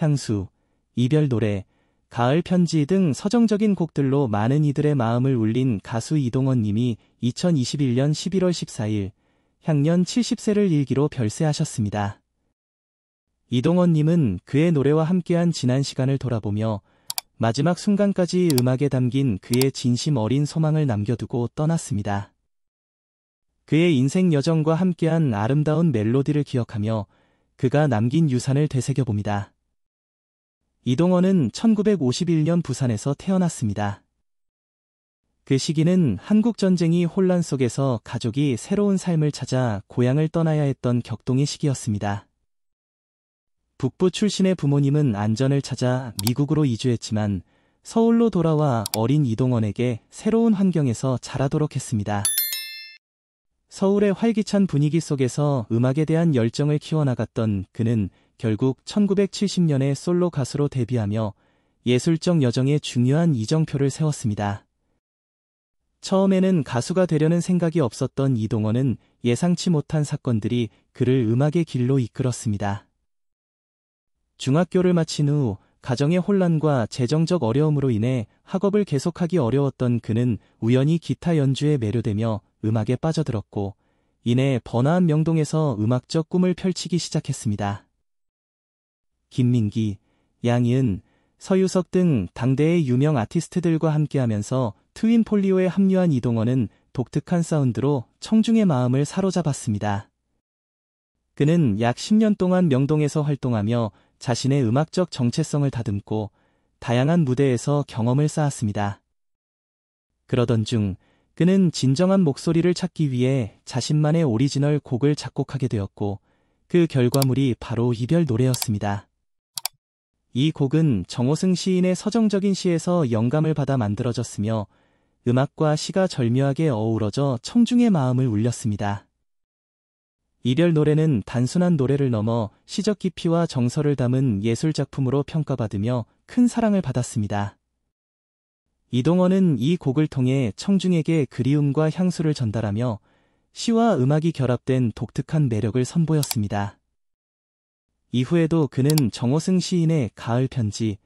향수, 이별 노래, 가을 편지 등 서정적인 곡들로 많은 이들의 마음을 울린 가수 이동원 님이 2021년 11월 14일 향년 70세를 일기로 별세하셨습니다. 이동원 님은 그의 노래와 함께한 지난 시간을 돌아보며 마지막 순간까지 음악에 담긴 그의 진심 어린 소망을 남겨두고 떠났습니다. 그의 인생 여정과 함께한 아름다운 멜로디를 기억하며 그가 남긴 유산을 되새겨봅니다. 이동원은 1951년 부산에서 태어났습니다. 그 시기는 한국전쟁이 혼란 속에서 가족이 새로운 삶을 찾아 고향을 떠나야 했던 격동의 시기였습니다. 북부 출신의 부모님은 안전을 찾아 미국으로 이주했지만 서울로 돌아와 어린 이동원에게 새로운 환경에서 자라도록 했습니다. 서울의 활기찬 분위기 속에서 음악에 대한 열정을 키워나갔던 그는 결국 1970년에 솔로 가수로 데뷔하며 예술적 여정에 중요한 이정표를 세웠습니다. 처음에는 가수가 되려는 생각이 없었던 이동원은 예상치 못한 사건들이 그를 음악의 길로 이끌었습니다. 중학교를 마친 후 가정의 혼란과 재정적 어려움으로 인해 학업을 계속하기 어려웠던 그는 우연히 기타 연주에 매료되며 음악에 빠져들었고, 이내 번화한 명동에서 음악적 꿈을 펼치기 시작했습니다. 김민기, 양희은, 서유석 등 당대의 유명 아티스트들과 함께하면서 트윈폴리오에 합류한 이동원은 독특한 사운드로 청중의 마음을 사로잡았습니다. 그는 약 10년 동안 명동에서 활동하며 자신의 음악적 정체성을 다듬고 다양한 무대에서 경험을 쌓았습니다. 그러던 중 그는 진정한 목소리를 찾기 위해 자신만의 오리지널 곡을 작곡하게 되었고 그 결과물이 바로 이별 노래였습니다. 이 곡은 정호승 시인의 서정적인 시에서 영감을 받아 만들어졌으며 음악과 시가 절묘하게 어우러져 청중의 마음을 울렸습니다. 이별 노래는 단순한 노래를 넘어 시적 깊이와 정서를 담은 예술작품으로 평가받으며 큰 사랑을 받았습니다. 이동원은 이 곡을 통해 청중에게 그리움과 향수를 전달하며 시와 음악이 결합된 독특한 매력을 선보였습니다. 이후에도 그는 정호승 시인의 가을 편지,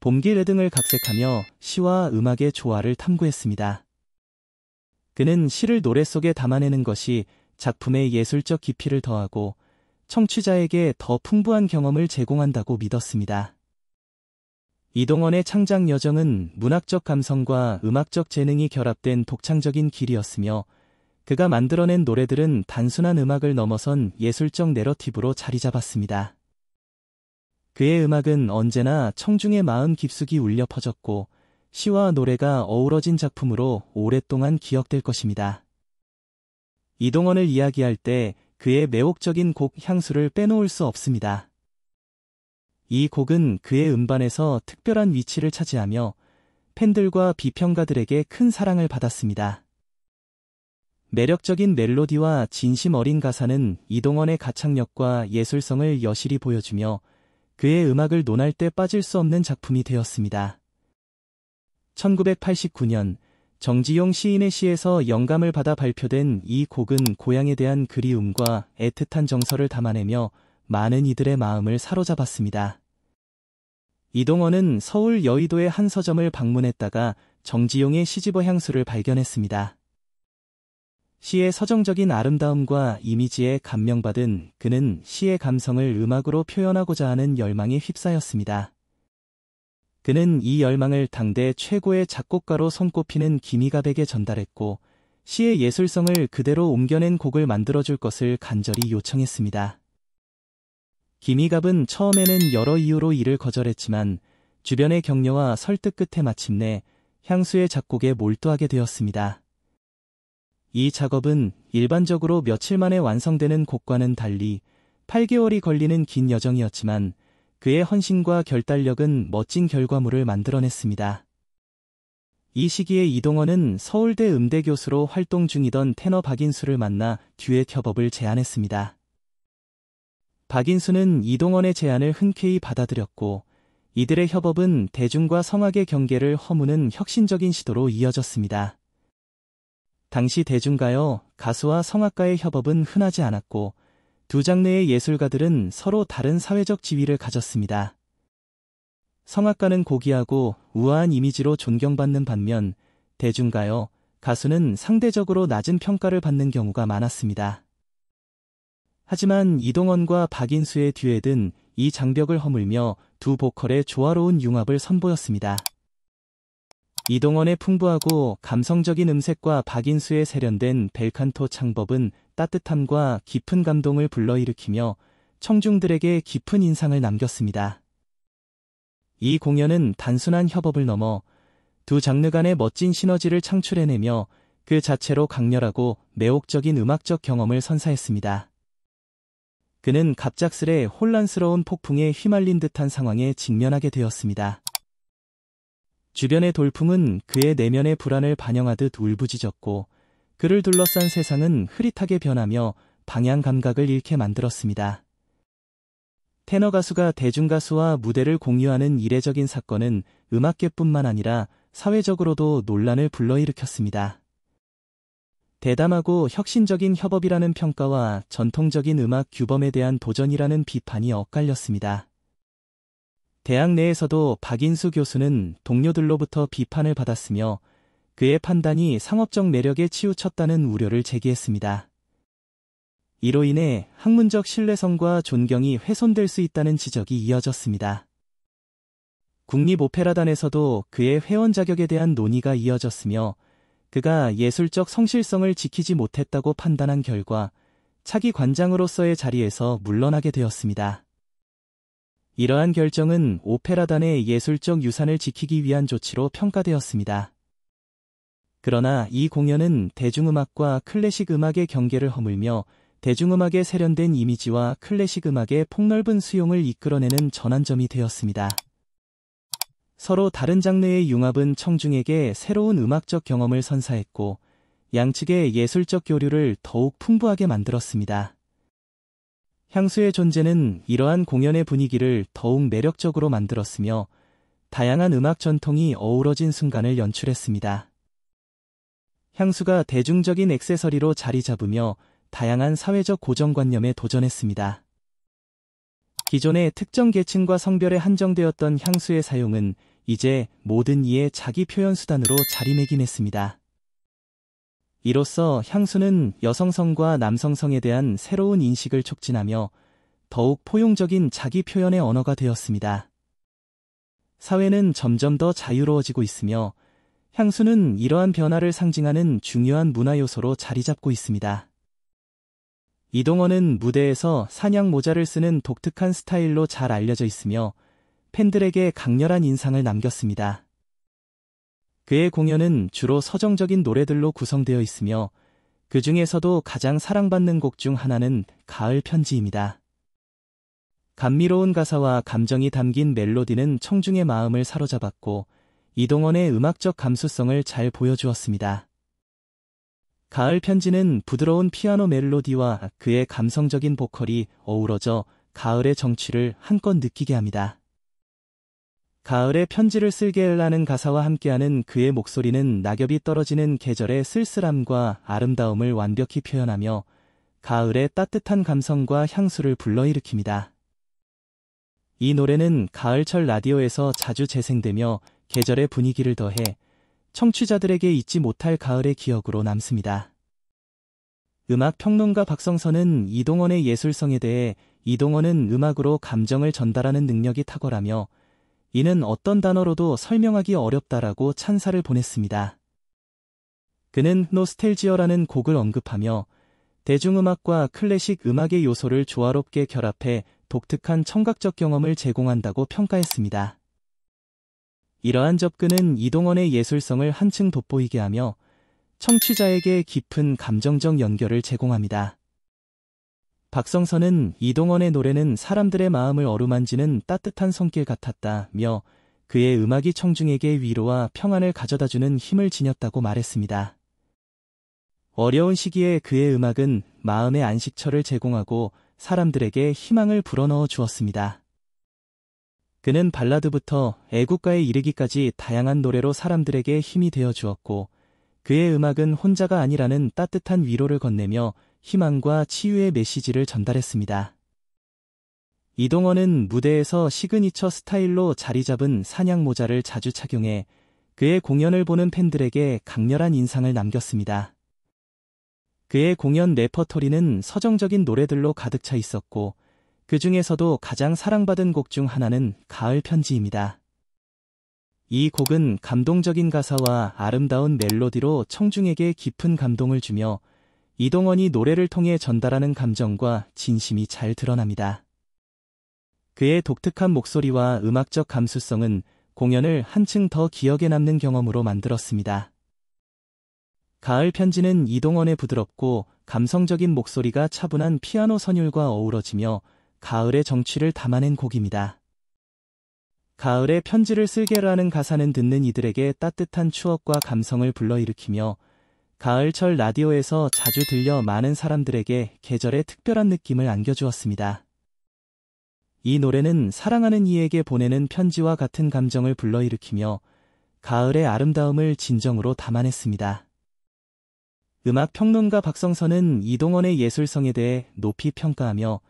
봄길레 등을 각색하며 시와 음악의 조화를 탐구했습니다. 그는 시를 노래 속에 담아내는 것이 작품의 예술적 깊이를 더하고 청취자에게 더 풍부한 경험을 제공한다고 믿었습니다. 이동원의 창작 여정은 문학적 감성과 음악적 재능이 결합된 독창적인 길이었으며 그가 만들어낸 노래들은 단순한 음악을 넘어선 예술적 내러티브로 자리 잡았습니다. 그의 음악은 언제나 청중의 마음 깊숙이 울려 퍼졌고 시와 노래가 어우러진 작품으로 오랫동안 기억될 것입니다. 이동원을 이야기할 때 그의 매혹적인 곡 향수를 빼놓을 수 없습니다. 이 곡은 그의 음반에서 특별한 위치를 차지하며 팬들과 비평가들에게 큰 사랑을 받았습니다. 매력적인 멜로디와 진심 어린 가사는 이동원의 가창력과 예술성을 여실히 보여주며 그의 음악을 논할 때 빠질 수 없는 작품이 되었습니다. 1989년 정지용 시인의 시에서 영감을 받아 발표된 이 곡은 고향에 대한 그리움과 애틋한 정서를 담아내며 많은 이들의 마음을 사로잡았습니다. 이동원은 서울 여의도의 한 서점을 방문했다가 정지용의 시집어 향수를 발견했습니다. 시의 서정적인 아름다움과 이미지에 감명받은 그는 시의 감성을 음악으로 표현하고자 하는 열망에 휩싸였습니다. 그는 이 열망을 당대 최고의 작곡가로 손꼽히는 김희갑에게 전달했고 시의 예술성을 그대로 옮겨낸 곡을 만들어줄 것을 간절히 요청했습니다. 김희갑은 처음에는 여러 이유로 이를 거절했지만 주변의 격려와 설득 끝에 마침내 향수의 작곡에 몰두하게 되었습니다. 이 작업은 일반적으로 며칠 만에 완성되는 곡과는 달리 8개월이 걸리는 긴 여정이었지만 그의 헌신과 결단력은 멋진 결과물을 만들어냈습니다. 이 시기에 이동원은 서울대 음대 교수로 활동 중이던 테너 박인수를 만나 듀엣 협업을 제안했습니다. 박인수는 이동원의 제안을 흔쾌히 받아들였고 이들의 협업은 대중과 성악의 경계를 허무는 혁신적인 시도로 이어졌습니다. 당시 대중가요, 가수와 성악가의 협업은 흔하지 않았고 두 장르의 예술가들은 서로 다른 사회적 지위를 가졌습니다. 성악가는 고귀하고 우아한 이미지로 존경받는 반면 대중가요, 가수는 상대적으로 낮은 평가를 받는 경우가 많았습니다. 하지만 이동원과 박인수의 듀엣은 이 장벽을 허물며 두 보컬의 조화로운 융합을 선보였습니다. 이동원의 풍부하고 감성적인 음색과 박인수의 세련된 벨칸토 창법은 따뜻함과 깊은 감동을 불러일으키며 청중들에게 깊은 인상을 남겼습니다. 이 공연은 단순한 협업을 넘어 두 장르 간의 멋진 시너지를 창출해내며 그 자체로 강렬하고 매혹적인 음악적 경험을 선사했습니다. 그는 갑작스레 혼란스러운 폭풍에 휘말린 듯한 상황에 직면하게 되었습니다. 주변의 돌풍은 그의 내면의 불안을 반영하듯 울부짖었고 그를 둘러싼 세상은 흐릿하게 변하며 방향 감각을 잃게 만들었습니다. 테너 가수가 대중가수와 무대를 공유하는 이례적인 사건은 음악계뿐만 아니라 사회적으로도 논란을 불러일으켰습니다. 대담하고 혁신적인 협업이라는 평가와 전통적인 음악 규범에 대한 도전이라는 비판이 엇갈렸습니다. 대학 내에서도 박인수 교수는 동료들로부터 비판을 받았으며 그의 판단이 상업적 매력에 치우쳤다는 우려를 제기했습니다. 이로 인해 학문적 신뢰성과 존경이 훼손될 수 있다는 지적이 이어졌습니다. 국립오페라단에서도 그의 회원 자격에 대한 논의가 이어졌으며 그가 예술적 성실성을 지키지 못했다고 판단한 결과 차기 관장으로서의 자리에서 물러나게 되었습니다. 이러한 결정은 오페라단의 예술적 유산을 지키기 위한 조치로 평가되었습니다. 그러나 이 공연은 대중음악과 클래식 음악의 경계를 허물며 대중음악에 세련된 이미지와 클래식 음악의 폭넓은 수용을 이끌어내는 전환점이 되었습니다. 서로 다른 장르의 융합은 청중에게 새로운 음악적 경험을 선사했고 양측의 예술적 교류를 더욱 풍부하게 만들었습니다. 향수의 존재는 이러한 공연의 분위기를 더욱 매력적으로 만들었으며 다양한 음악 전통이 어우러진 순간을 연출했습니다. 향수가 대중적인 액세서리로 자리 잡으며 다양한 사회적 고정관념에 도전했습니다. 기존의 특정 계층과 성별에 한정되었던 향수의 사용은 이제 모든 이의 자기 표현 수단으로 자리매김했습니다. 이로써 향수는 여성성과 남성성에 대한 새로운 인식을 촉진하며 더욱 포용적인 자기 표현의 언어가 되었습니다. 사회는 점점 더 자유로워지고 있으며 향수는 이러한 변화를 상징하는 중요한 문화 요소로 자리 잡고 있습니다. 이동원은 무대에서 사냥 모자를 쓰는 독특한 스타일로 잘 알려져 있으며 팬들에게 강렬한 인상을 남겼습니다. 그의 공연은 주로 서정적인 노래들로 구성되어 있으며 그 중에서도 가장 사랑받는 곡 중 하나는 가을 편지입니다. 감미로운 가사와 감정이 담긴 멜로디는 청중의 마음을 사로잡았고 이동원의 음악적 감수성을 잘 보여주었습니다. 가을 편지는 부드러운 피아노 멜로디와 그의 감성적인 보컬이 어우러져 가을의 정취를 한껏 느끼게 합니다. 가을에 편지를 쓸게 라는 가사와 함께하는 그의 목소리는 낙엽이 떨어지는 계절의 쓸쓸함과 아름다움을 완벽히 표현하며 가을의 따뜻한 감성과 향수를 불러일으킵니다. 이 노래는 가을철 라디오에서 자주 재생되며 계절의 분위기를 더해 청취자들에게 잊지 못할 가을의 기억으로 남습니다. 음악 평론가 박성선은 이동원의 예술성에 대해 이동원은 음악으로 감정을 전달하는 능력이 탁월하며 이는 어떤 단어로도 설명하기 어렵다라고 찬사를 보냈습니다. 그는 노스텔지어라는 곡을 언급하며 대중음악과 클래식 음악의 요소를 조화롭게 결합해 독특한 청각적 경험을 제공한다고 평가했습니다. 이러한 접근은 이동원의 예술성을 한층 돋보이게 하며 청취자에게 깊은 감정적 연결을 제공합니다. 박성선은 이동원의 노래는 사람들의 마음을 어루만지는 따뜻한 손길 같았다며 그의 음악이 청중에게 위로와 평안을 가져다주는 힘을 지녔다고 말했습니다. 어려운 시기에 그의 음악은 마음의 안식처를 제공하고 사람들에게 희망을 불어넣어 주었습니다. 그는 발라드부터 애국가에 이르기까지 다양한 노래로 사람들에게 힘이 되어 주었고 그의 음악은 혼자가 아니라는 따뜻한 위로를 건네며 희망과 치유의 메시지를 전달했습니다. 이동원은 무대에서 시그니처 스타일로 자리 잡은 사냥 모자를 자주 착용해 그의 공연을 보는 팬들에게 강렬한 인상을 남겼습니다. 그의 공연 레퍼토리는 서정적인 노래들로 가득 차 있었고 그 중에서도 가장 사랑받은 곡 중 하나는 가을 편지입니다. 이 곡은 감동적인 가사와 아름다운 멜로디로 청중에게 깊은 감동을 주며 이동원이 노래를 통해 전달하는 감정과 진심이 잘 드러납니다. 그의 독특한 목소리와 음악적 감수성은 공연을 한층 더 기억에 남는 경험으로 만들었습니다. 가을 편지는 이동원의 부드럽고 감성적인 목소리가 차분한 피아노 선율과 어우러지며 가을의 정취를 담아낸 곡입니다. 가을의 편지를 쓸게라는 가사는 듣는 이들에게 따뜻한 추억과 감성을 불러일으키며 가을철 라디오에서 자주 들려 많은 사람들에게 계절의 특별한 느낌을 안겨주었습니다. 이 노래는 사랑하는 이에게 보내는 편지와 같은 감정을 불러일으키며 가을의 아름다움을 진정으로 담아냈습니다. 음악 평론가 박성선은 이동원의 예술성에 대해 높이 평가하며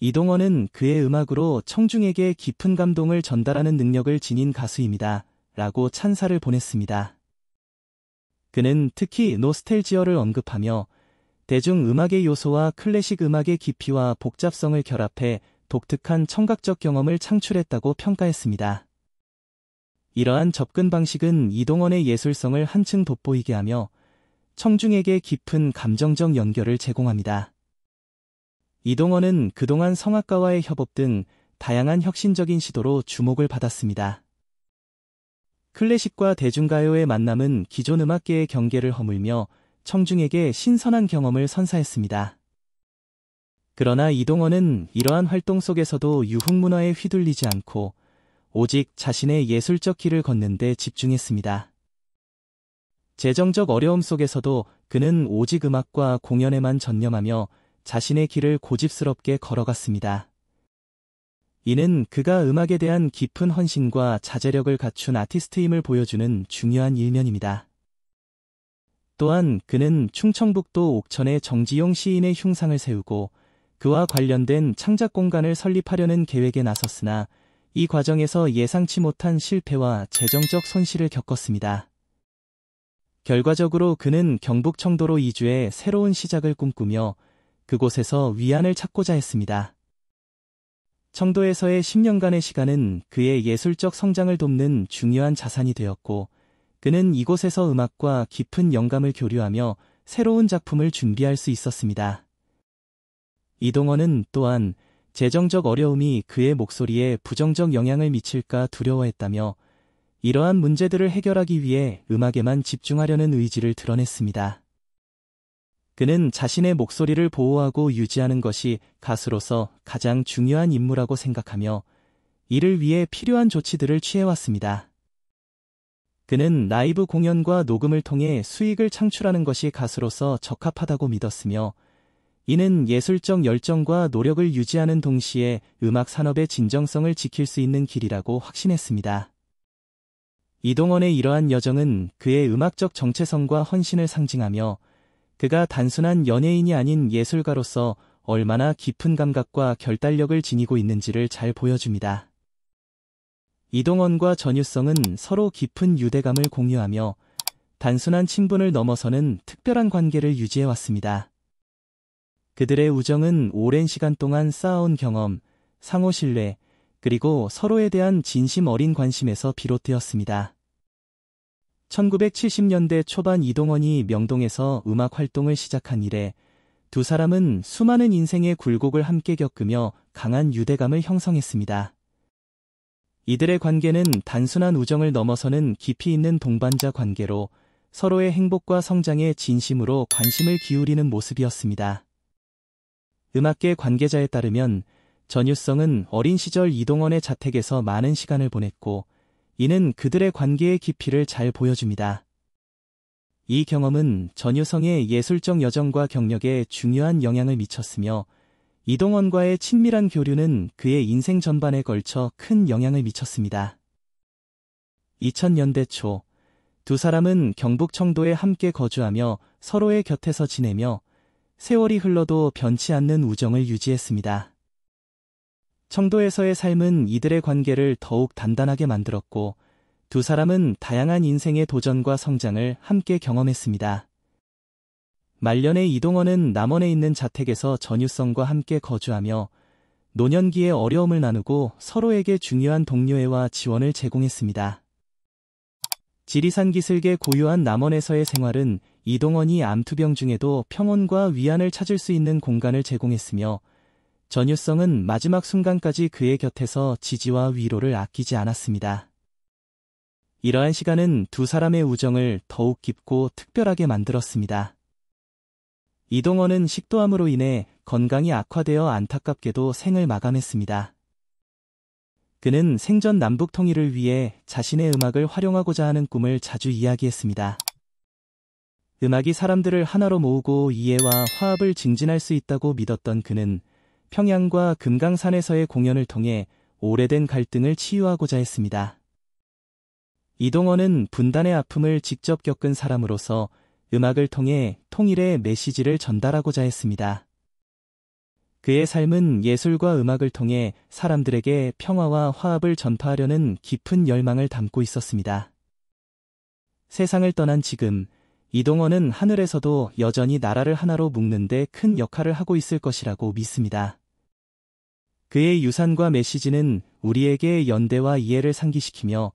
이동원은 그의 음악으로 청중에게 깊은 감동을 전달하는 능력을 지닌 가수입니다. 라고 찬사를 보냈습니다. 그는 특히 노스텔지어를 언급하며 대중음악의 요소와 클래식 음악의 깊이와 복잡성을 결합해 독특한 청각적 경험을 창출했다고 평가했습니다. 이러한 접근 방식은 이동원의 예술성을 한층 돋보이게 하며 청중에게 깊은 감정적 연결을 제공합니다. 이동원은 그동안 성악가와의 협업 등 다양한 혁신적인 시도로 주목을 받았습니다. 클래식과 대중가요의 만남은 기존 음악계의 경계를 허물며 청중에게 신선한 경험을 선사했습니다. 그러나 이동원은 이러한 활동 속에서도 유흥문화에 휘둘리지 않고 오직 자신의 예술적 길을 걷는 데 집중했습니다. 재정적 어려움 속에서도 그는 오직 음악과 공연에만 전념하며 자신의 길을 고집스럽게 걸어갔습니다. 이는 그가 음악에 대한 깊은 헌신과 자제력을 갖춘 아티스트임을 보여주는 중요한 일면입니다. 또한 그는 충청북도 옥천의 정지용 시인의 흉상을 세우고 그와 관련된 창작 공간을 설립하려는 계획에 나섰으나 이 과정에서 예상치 못한 실패와 재정적 손실을 겪었습니다. 결과적으로 그는 경북 청도로 이주해 새로운 시작을 꿈꾸며 그곳에서 위안을 찾고자 했습니다. 청도에서의 10년간의 시간은 그의 예술적 성장을 돕는 중요한 자산이 되었고 그는 이곳에서 음악과 깊은 영감을 교류하며 새로운 작품을 준비할 수 있었습니다. 이동원은 또한 재정적 어려움이 그의 목소리에 부정적 영향을 미칠까 두려워했다며 이러한 문제들을 해결하기 위해 음악에만 집중하려는 의지를 드러냈습니다. 그는 자신의 목소리를 보호하고 유지하는 것이 가수로서 가장 중요한 임무라고 생각하며 이를 위해 필요한 조치들을 취해왔습니다. 그는 라이브 공연과 녹음을 통해 수익을 창출하는 것이 가수로서 적합하다고 믿었으며 이는 예술적 열정과 노력을 유지하는 동시에 음악 산업의 진정성을 지킬 수 있는 길이라고 확신했습니다. 이동원의 이러한 여정은 그의 음악적 정체성과 헌신을 상징하며 그가 단순한 연예인이 아닌 예술가로서 얼마나 깊은 감각과 결단력을 지니고 있는지를 잘 보여줍니다. 이동원과 전유성은 서로 깊은 유대감을 공유하며 단순한 친분을 넘어서는 특별한 관계를 유지해왔습니다. 그들의 우정은 오랜 시간 동안 쌓아온 경험, 상호 신뢰, 그리고 서로에 대한 진심 어린 관심에서 비롯되었습니다. 1970년대 초반 이동원이 명동에서 음악 활동을 시작한 이래 두 사람은 수많은 인생의 굴곡을 함께 겪으며 강한 유대감을 형성했습니다. 이들의 관계는 단순한 우정을 넘어서는 깊이 있는 동반자 관계로 서로의 행복과 성장에 진심으로 관심을 기울이는 모습이었습니다. 음악계 관계자에 따르면 전유성은 어린 시절 이동원의 자택에서 많은 시간을 보냈고 이는 그들의 관계의 깊이를 잘 보여줍니다. 이 경험은 전유성의 예술적 여정과 경력에 중요한 영향을 미쳤으며 이동원과의 친밀한 교류는 그의 인생 전반에 걸쳐 큰 영향을 미쳤습니다. 2000년대 초, 두 사람은 경북 청도에 함께 거주하며 서로의 곁에서 지내며 세월이 흘러도 변치 않는 우정을 유지했습니다. 청도에서의 삶은 이들의 관계를 더욱 단단하게 만들었고 두 사람은 다양한 인생의 도전과 성장을 함께 경험했습니다. 말년에 이동원은 남원에 있는 자택에서 전유성과 함께 거주하며 노년기의 어려움을 나누고 서로에게 중요한 동료애와 지원을 제공했습니다. 지리산 기슭의 고유한 남원에서의 생활은 이동원이 암투병 중에도 평온과 위안을 찾을 수 있는 공간을 제공했으며 전유성은 마지막 순간까지 그의 곁에서 지지와 위로를 아끼지 않았습니다. 이러한 시간은 두 사람의 우정을 더욱 깊고 특별하게 만들었습니다. 이동원은 식도암으로 인해 건강이 악화되어 안타깝게도 생을 마감했습니다. 그는 생전 남북 통일을 위해 자신의 음악을 활용하고자 하는 꿈을 자주 이야기했습니다. 음악이 사람들을 하나로 모으고 이해와 화합을 증진할 수 있다고 믿었던 그는 평양과 금강산에서의 공연을 통해 오래된 갈등을 치유하고자 했습니다. 이동원은 분단의 아픔을 직접 겪은 사람으로서 음악을 통해 통일의 메시지를 전달하고자 했습니다. 그의 삶은 예술과 음악을 통해 사람들에게 평화와 화합을 전파하려는 깊은 열망을 담고 있었습니다. 세상을 떠난 지금 이동원은 하늘에서도 여전히 나라를 하나로 묶는데 큰 역할을 하고 있을 것이라고 믿습니다. 그의 유산과 메시지는 우리에게 연대와 이해를 상기시키며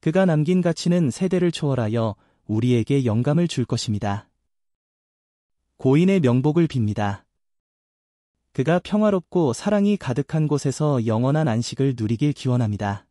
그가 남긴 가치는 세대를 초월하여 우리에게 영감을 줄 것입니다. 고인의 명복을 빕니다. 그가 평화롭고 사랑이 가득한 곳에서 영원한 안식을 누리길 기원합니다.